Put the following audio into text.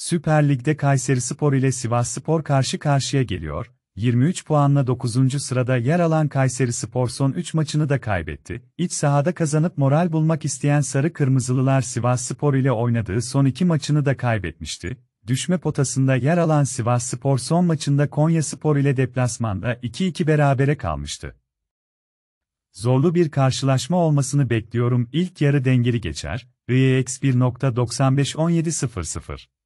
Süper Lig'de Kayseri Spor ile Sivas Spor karşı karşıya geliyor, 23 puanla 9. sırada yer alan Kayseri Spor son 3 maçını da kaybetti. İç sahada kazanıp moral bulmak isteyen Sarı Kırmızılılar Sivas Spor ile oynadığı son 2 maçını da kaybetmişti. Düşme potasında yer alan Sivas Spor son maçında Konya Spor ile deplasmanda 2-2 berabere kalmıştı. Zorlu bir karşılaşma olmasını bekliyorum İlk yarı dengeli geçer, IEX 1.95-17.00